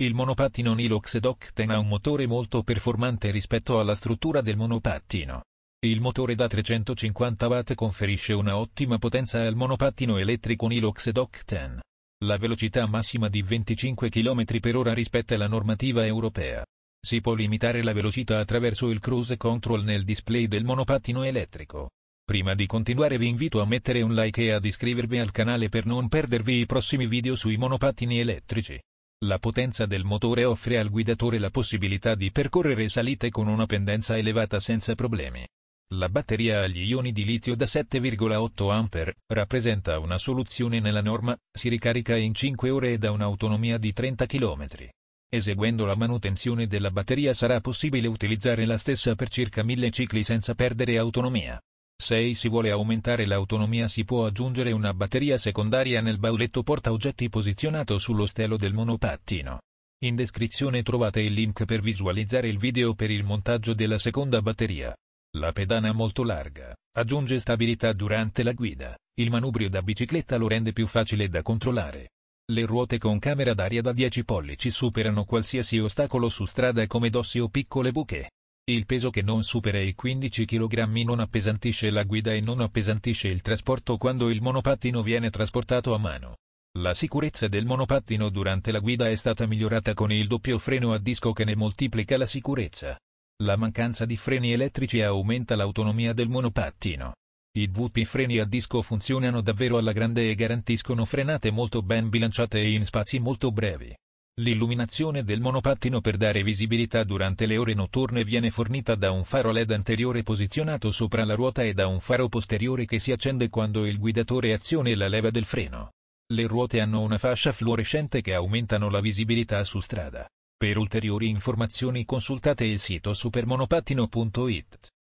Il monopattino Nilox Docten ha un motore molto performante rispetto alla struttura del monopattino. Il motore da 350 watt conferisce una ottima potenza al monopattino elettrico Nilox Docten. La velocità massima di 25 km per ora rispetta la normativa europea. Si può limitare la velocità attraverso il cruise control nel display del monopattino elettrico. Prima di continuare vi invito a mettere un like e ad iscrivervi al canale per non perdervi i prossimi video sui monopattini elettrici. La potenza del motore offre al guidatore la possibilità di percorrere salite con una pendenza elevata senza problemi. La batteria agli ioni di litio da 7,8 A rappresenta una soluzione nella norma, si ricarica in 5 ore ed ha un'autonomia di 30 km. Eseguendo la manutenzione della batteria sarà possibile utilizzare la stessa per circa 1000 cicli senza perdere autonomia. Se si vuole aumentare l'autonomia si può aggiungere una batteria secondaria nel bauletto porta oggetti posizionato sullo stelo del monopattino. In descrizione trovate il link per visualizzare il video per il montaggio della seconda batteria. La pedana molto larga, aggiunge stabilità durante la guida, il manubrio da bicicletta lo rende più facile da controllare. Le ruote con camera d'aria da 10 pollici superano qualsiasi ostacolo su strada come dossi o piccole buche. Il peso che non supera i 15 kg non appesantisce la guida e non appesantisce il trasporto quando il monopattino viene trasportato a mano. La sicurezza del monopattino durante la guida è stata migliorata con il doppio freno a disco che ne moltiplica la sicurezza. La mancanza di freni elettrici aumenta l'autonomia del monopattino. I VP freni a disco funzionano davvero alla grande e garantiscono frenate molto ben bilanciate e in spazi molto brevi. L'illuminazione del monopattino per dare visibilità durante le ore notturne viene fornita da un faro LED anteriore posizionato sopra la ruota e da un faro posteriore che si accende quando il guidatore azione la leva del freno. Le ruote hanno una fascia fluorescente che aumentano la visibilità su strada. Per ulteriori informazioni consultate il sito supermonopattino.it.